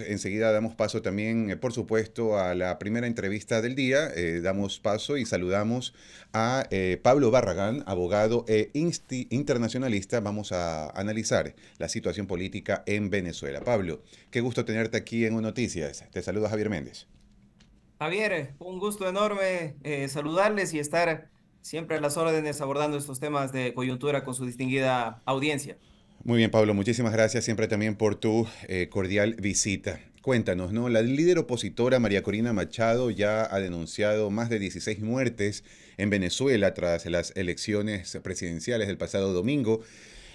enseguida damos paso también, eh, por supuesto, a la primera entrevista del día. Eh, damos paso y saludamos a eh, Pablo Barragán, abogado e internacionalista. Vamos a analizar la situación política en Venezuela. Pablo, qué gusto tenerte aquí en Noticias. Te saluda Javier Méndez. Javier, un gusto enorme saludarles y estar siempre a las órdenes abordando estos temas de coyuntura con su distinguida audiencia. Muy bien, Pablo, muchísimas gracias siempre también por tu eh, cordial visita. Cuéntanos, ¿no? La líder opositora María Corina Machado ya ha denunciado más de 16 muertes en Venezuela tras las elecciones presidenciales del pasado domingo,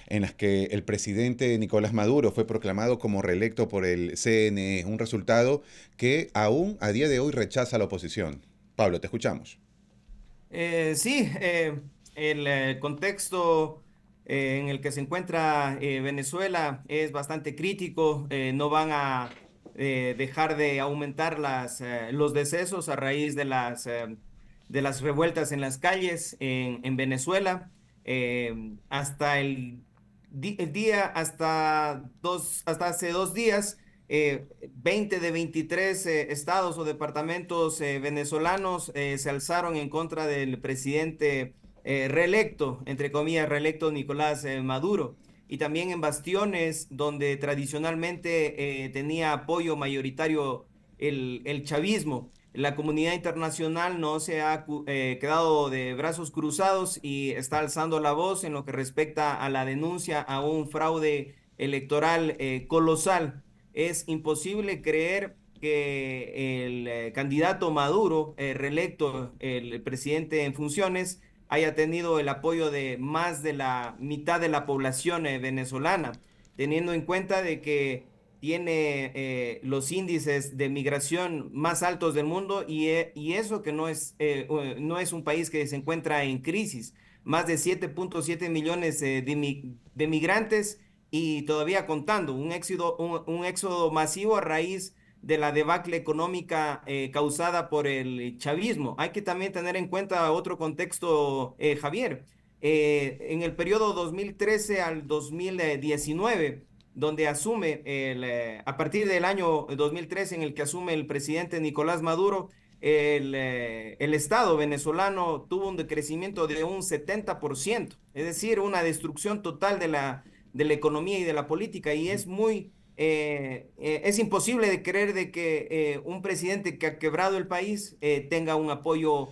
en las que el presidente Nicolás Maduro fue proclamado como reelecto por el CNE, un resultado que aún a día de hoy rechaza la oposición. Pablo, te escuchamos. Eh, sí, eh, el eh, contexto eh, en el que se encuentra eh, Venezuela es bastante crítico, eh, no van a dejar de aumentar las, los decesos a raíz de las, de las revueltas en las calles en, Venezuela. hasta el, día, hasta, dos, hasta hace dos días, 20 de 23 estados o departamentos venezolanos se alzaron en contra del presidente eh, reelecto, entre comillas, reelecto Nicolás eh, Maduro, y también en bastiones donde tradicionalmente eh, tenía apoyo mayoritario el, el, chavismo. La comunidad internacional no se ha quedado de brazos cruzados y está alzando la voz en lo que respecta a la denuncia a un fraude electoral colosal. Es imposible creer que el candidato Maduro, reelecto el presidente en funciones, haya tenido el apoyo de más de la mitad de la población eh, venezolana, teniendo en cuenta de que tiene eh, los índices de migración más altos del mundo y, eh, eso que no es, no es un país que se encuentra en crisis. Más de 7.7 millones de, migrantes y todavía contando un éxodo, un éxodo masivo a raíz de la debacle económica eh, causada por el chavismo. Hay que también tener en cuenta otro contexto, eh, Javier. Eh, en el periodo 2013 al 2019, donde asume, a partir del año 2013 en el que asume el presidente Nicolás Maduro, el, Estado venezolano tuvo un decrecimiento de un 70%, es decir, una destrucción total de la, de la economía y de la política, y es muy eh, eh, es imposible de creer de que eh, un presidente que ha quebrado el país tenga un apoyo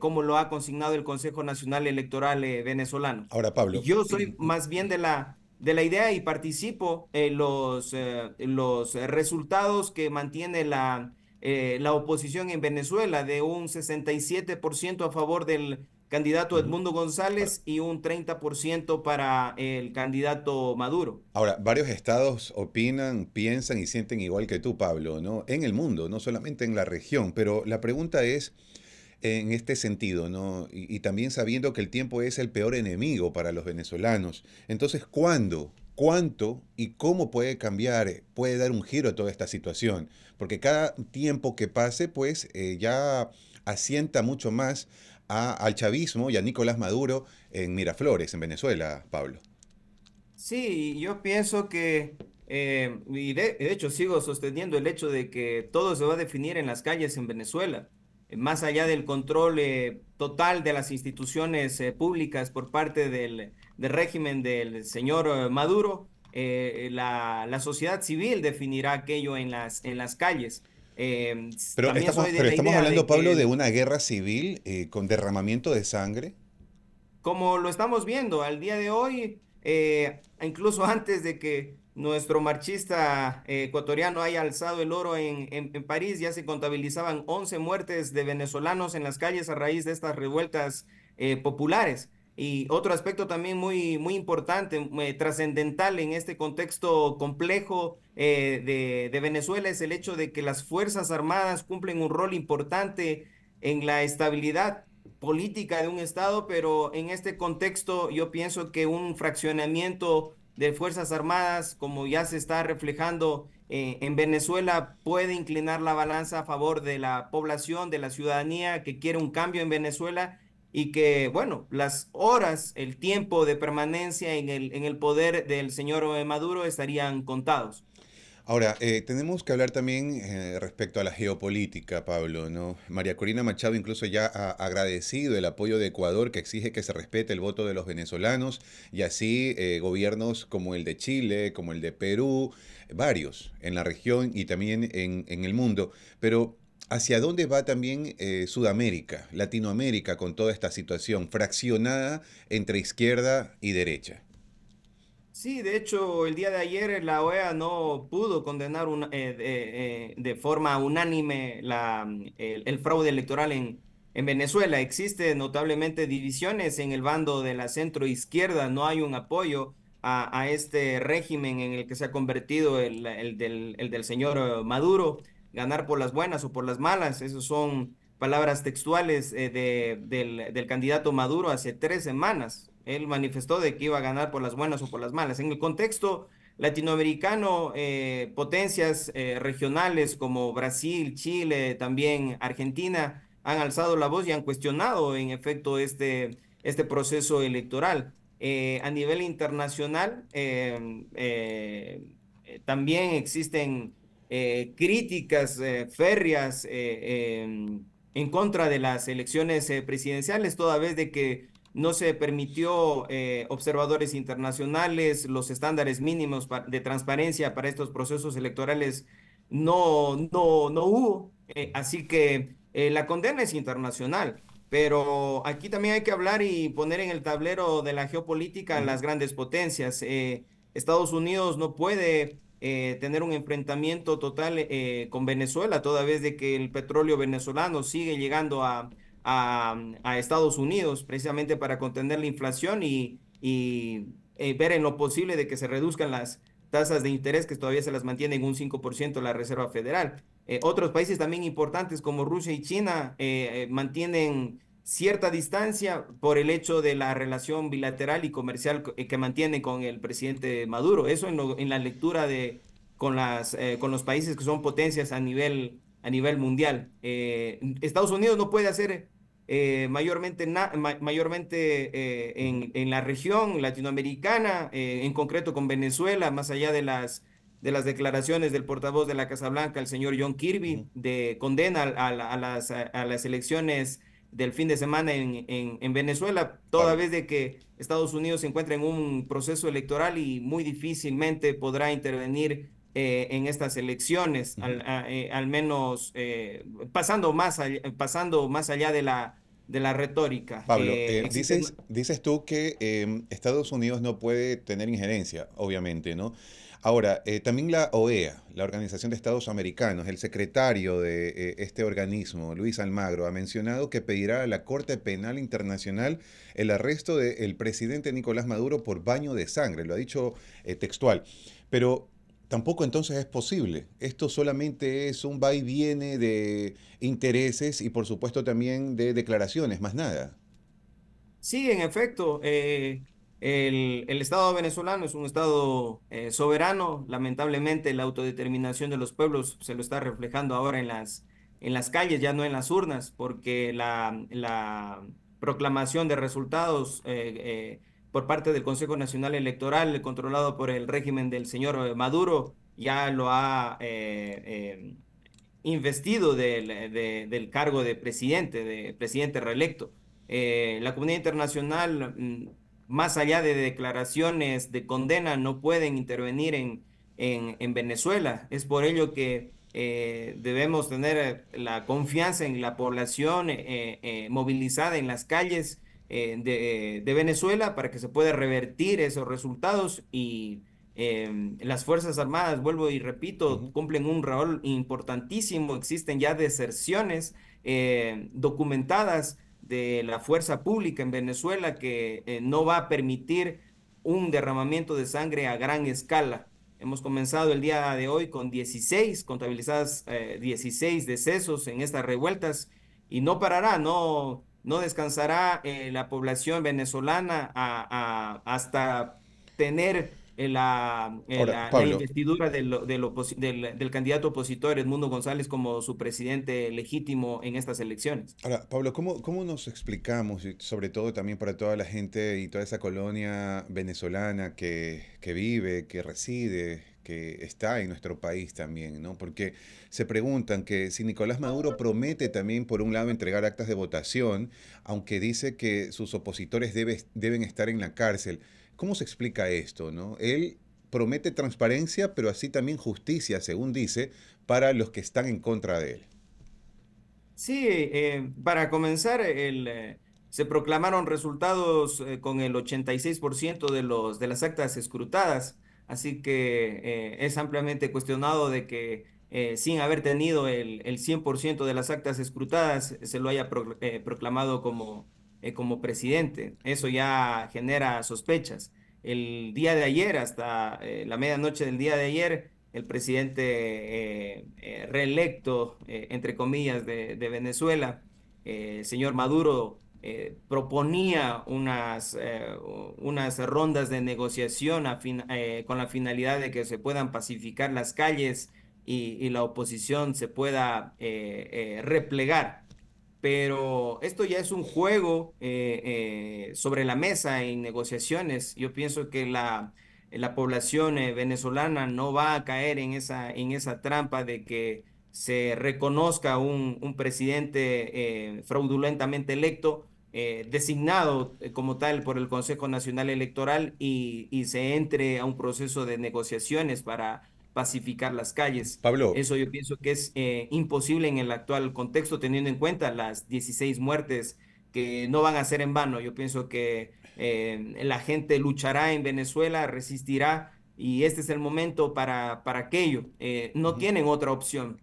como lo ha consignado el Consejo Nacional Electoral venezolano. Ahora, Pablo. Yo soy más bien de la, de la idea y participo en los, los resultados que mantiene la, la oposición en Venezuela de un 67% a favor del candidato Edmundo González y un 30% para el candidato Maduro. Ahora, varios estados opinan, piensan y sienten igual que tú, Pablo, ¿no? En el mundo, no solamente en la región, pero la pregunta es en este sentido, ¿no? Y, también sabiendo que el tiempo es el peor enemigo para los venezolanos. Entonces, ¿cuándo? ¿Cuánto y cómo puede cambiar, puede dar un giro a toda esta situación? Porque cada tiempo que pase, pues eh, ya asienta mucho más al chavismo y a Nicolás Maduro en Miraflores, en Venezuela, Pablo. Sí, yo pienso que, eh, y de, hecho sigo sosteniendo el hecho de que todo se va a definir en las calles en Venezuela, más allá del control eh, total de las instituciones eh, públicas por parte del, régimen del señor Maduro. La, sociedad civil definirá aquello en las, en las calles. Em, pero estamos, hablando, Pablo, de una guerra civil eh, con derramamiento de sangre. Como lo estamos viendo al día de hoy, eh, incluso antes de que nuestro marchista eh, ecuatoriano haya alzado el oro en, en, París, ya se contabilizaban 11 muertes de venezolanos en las calles a raíz de estas revueltas populares. Y otro aspecto también muy, muy importante, muy eh, trascendental en este contexto complejo eh, de, Venezuela es el hecho de que las Fuerzas Armadas cumplen un rol importante en la estabilidad política de un Estado, pero en este contexto yo pienso que un fraccionamiento de Fuerzas Armadas, como ya se está reflejando eh, en Venezuela, puede inclinar la balanza a favor de la población, de la ciudadanía que quiere un cambio en Venezuela y que, bueno, las horas, el tiempo de permanencia en el, en el poder del señor Maduro estarían contados. Ahora, eh, tenemos que hablar también eh, respecto a la geopolítica, Pablo. ¿no? María Corina Machado incluso ya ha agradecido el apoyo de Ecuador que exige que se respete el voto de los venezolanos y así eh, gobiernos como el de Chile, como el de Perú, varios en la región y también en, en el mundo. Pero hacia dónde va también eh, Sudamérica, Latinoamérica con toda esta situación fraccionada entre izquierda y derecha. Sí, de hecho, el día de ayer la OEA no pudo condenar eh, eh, de forma unánime el, fraude electoral en, Venezuela. Existen notablemente divisiones en el bando de la centro izquierda, no hay un apoyo a, este régimen en el que se ha convertido el, el del señor Maduro ganar por las buenas o por las malas. Esas son palabras textuales eh, del, candidato Maduro hace tres semanas. Él manifestó de que iba a ganar por las buenas o por las malas. En el contexto latinoamericano, eh, potencias eh, regionales como Brasil, Chile, también Argentina han alzado la voz y han cuestionado en efecto este, este proceso electoral. a nivel internacional, también existen eh, críticas eh, férreas eh, em, en contra de las elecciones presidenciales, toda vez de que no se permitió observadores internacionales, los estándares mínimos de transparencia para estos procesos electorales no, no, no hubo. así que la condena es internacional. Pero aquí también hay que hablar y poner en el tablero de la geopolítica las grandes potencias. Estados Unidos no puede eh, tener un enfrentamiento total eh, con Venezuela, toda vez de que el petróleo venezolano sigue llegando a, Estados Unidos precisamente para contener la inflación y, eh, ver en lo posible de que se reduzcan las tasas de interés que todavía se las mantiene en un 5% la Reserva Federal. otros países también importantes como Rusia y China mantienen cierta distancia por el hecho de la relación bilateral y comercial que mantiene con el presidente Maduro. Eso en, la lectura de con, las, eh, con los países que son potencias a nivel, a nivel mundial. Eh, Estados Unidos no puede hacer eh, mayormente, mayormente en, la región latinoamericana, en concreto con Venezuela, más allá de las de las declaraciones del portavoz de la Casa Blanca, el señor John Kirby, de condena a, las, a las elecciones del fin de semana en, en, Venezuela, toda vez de que Estados Unidos se encuentra en un proceso electoral y muy difícilmente podrá intervenir eh, en estas elecciones, eh, al, menos eh, pasando, más allá, pasando más allá de la, de la retórica. Pablo, dices, dices tú que em, Estados Unidos no puede tener injerencia, obviamente, ¿no? Ahora, eh, también la OEA, la Organización de Estados Americanos, el secretario de eh, este organismo, Luis Almagro, ha mencionado que pedirá a la Corte Penal Internacional el arresto del presidente Nicolás Maduro por baño de sangre, lo ha dicho eh, textual. Pero tampoco entonces es posible. Esto solamente es un va y viene de intereses y por supuesto también de declaraciones, más nada. Sí, en efecto. Eh, el, Estado venezolano es un Estado eh, soberano. Lamentablemente la autodeterminación de los pueblos se lo está reflejando ahora en las, en las calles, ya no en las urnas, porque la, proclamación de resultados eh, eh, por parte del Consejo Nacional Electoral, controlado por el régimen del señor Maduro, ya lo ha investido del, cargo de presidente, de presidente reelecto. la comunidad internacional mm, más allá de declaraciones de condena, no pueden intervenir en, Venezuela. Es por ello que eh, debemos tener eh, la confianza en la población eh, movilizada en las calles de, Venezuela para que se pueda revertir esos resultados y em, las Fuerzas Armadas, vuelvo y repito, cumplen un rol importantísimo, existen ya deserciones documentadas de la fuerza pública en Venezuela que eh, no va a permitir un derramamiento de sangre a gran escala. Hemos comenzado el día de hoy con 16, contabilizadas 16 eh, decesos en estas revueltas y no parará, no, no descansará eh, la población venezolana hasta tener la, investidura del, candidato opositor Edmundo González como su presidente legítimo en estas elecciones. Ahora, Pablo, ¿cómo, nos explicamos, sobre todo también para toda la gente y toda esa colonia venezolana que, vive, que reside, que está en nuestro país también, ¿no? Porque se preguntan que si Nicolás Maduro promete también, por un lado, entregar actas de votación, aunque dice que sus opositores deben estar en la cárcel, ¿Cómo se explica esto? No? Él promete transparencia, pero así también justicia, según dice, para los que están en contra de él. Sí, eh, para comenzar, eh, se proclamaron resultados eh, con el 86% de, los, de las actas escrutadas, así que es ampliamente cuestionado de que sin haber tenido el, 100% de las actas escrutadas se lo haya proclamado como, eh, como presidente. Eso ya genera sospechas. El día de ayer, hasta eh, la medianoche del día de ayer, el presidente eh, reelecto, entre comillas, de, Venezuela, el señor Maduro, proponía unas, rondas de negociación con la finalidad de que se puedan pacificar las calles y, y la oposición se pueda replegar pero esto ya es un juego eh, eh, sobre la mesa en negociaciones. Yo pienso que la, población eh, venezolana no va a caer en esa, en esa trampa de que se reconozca un, presidente fraudulentamente electo, designado como tal por el Consejo Nacional Electoral y se entre a un proceso de negociaciones para pacificar las calles. Pablo. Eso yo pienso que es eh, imposible en el actual contexto, teniendo en cuenta las 16 muertes que no van a ser en vano. Yo pienso que eh, la gente luchará en Venezuela, resistirá y este es el momento para, para aquello. Eh, no tienen otra opción.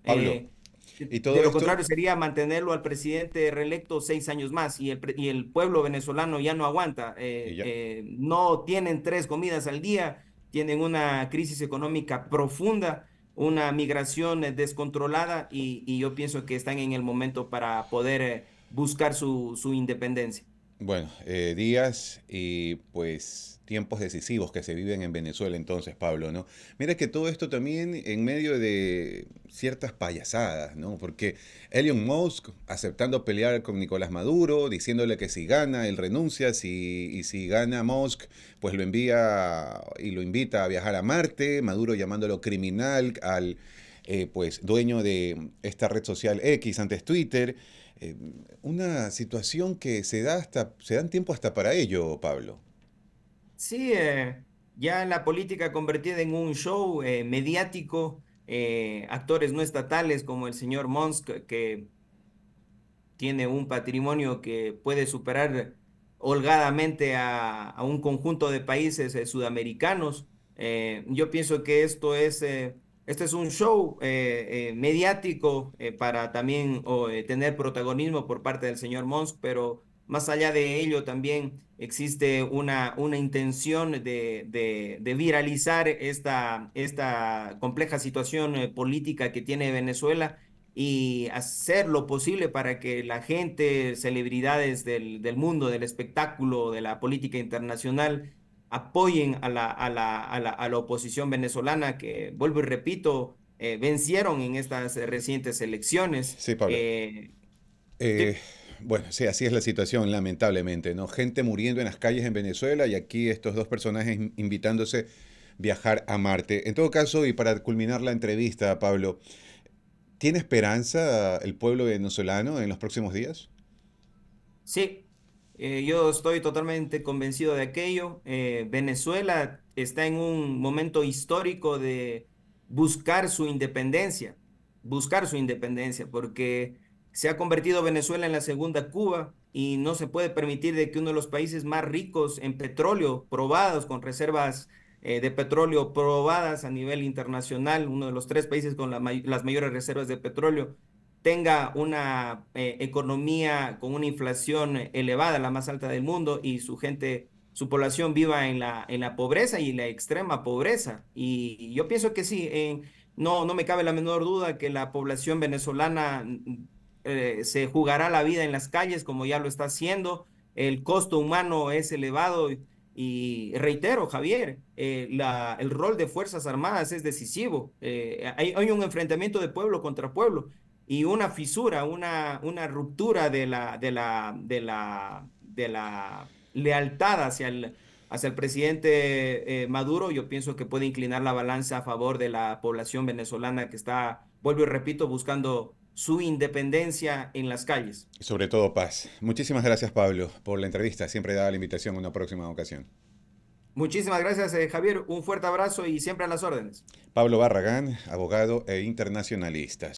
¿y todo lo contrario sería mantenerlo al presidente reelecto seis años más y el, pueblo venezolano ya no aguanta. no tienen tres comidas al día tienen una crisis económica profunda, una migración eh, descontrolada y, yo pienso que están en el momento para poder eh, buscar su independencia. Bueno, eh, días y pues tiempos decisivos que se viven en Venezuela entonces, Pablo, ¿no? Mira que todo esto también en medio de ciertas payasadas, ¿no? Porque Elon Musk aceptando pelear con Nicolás Maduro, diciéndole que si gana, él renuncia, si, y si gana Musk, pues lo envía y lo invita a viajar a Marte, Maduro llamándolo criminal al eh, pues dueño de esta red social X, antes Twitter. Eh, una situación que se da hasta, se dan tiempo hasta para ello, Pablo. Sí, eh, ya la política convertida en un show eh, mediático, actores no estatales como el señor Monsk, que, tiene un patrimonio que puede superar holgadamente a un conjunto de países sudamericanos. yo pienso que esto es este es un show eh, eh, mediático eh, para también tener protagonismo por parte del señor Monsk, pero más allá de ello también existe una, una intención de, viralizar esta, esta compleja situación política que tiene Venezuela y hacer lo posible para que la gente, celebridades del, del mundo del espectáculo, de la política internacional, apoyen a la, a la, a la, oposición venezolana que, vuelvo y repito, eh, vencieron en estas eh, recientes elecciones. Sí, Pablo. Eh, bueno, sí, así es la situación, lamentablemente, ¿no? Gente muriendo en las calles en Venezuela y aquí estos dos personajes invitándose a viajar a Marte. En todo caso, y para culminar la entrevista, Pablo, ¿tiene esperanza el pueblo venezolano en los próximos días? Sí, eh, yo estoy totalmente convencido de aquello. Eh, Venezuela está en un momento histórico de buscar su independencia, buscar su independencia, porque se ha convertido Venezuela en la segunda Cuba y no se puede permitir de que uno de los países más ricos en petróleo probados, con reservas eh, de petróleo probadas a nivel internacional, uno de los tres países con las mayores reservas de petróleo, tenga una eh, economía con una inflación elevada, la más alta del mundo, y su gente, su población viva en la, en la pobreza y la extrema pobreza. Y, yo pienso que sí, eh, no, no me cabe la menor duda que la población venezolana mm, eh, se jugará la vida en las calles como ya lo está haciendo, el costo humano es elevado. Y reitero, Javier, el rol de Fuerzas Armadas es decisivo. hay, un enfrentamiento de pueblo contra pueblo y una fisura, una, una ruptura de la, de la, de la, de la lealtad hacia el, hacia el presidente eh, Maduro, yo pienso que puede inclinar la balanza a favor de la población venezolana que está, vuelvo y repito, buscando su independencia en las calles. sobre todo paz. Muchísimas gracias Pablo por la entrevista, siempre da la invitación en una próxima ocasión. Muchísimas gracias eh, Javier, un fuerte abrazo y siempre a las órdenes. Pablo Barragán, abogado e internacionalista.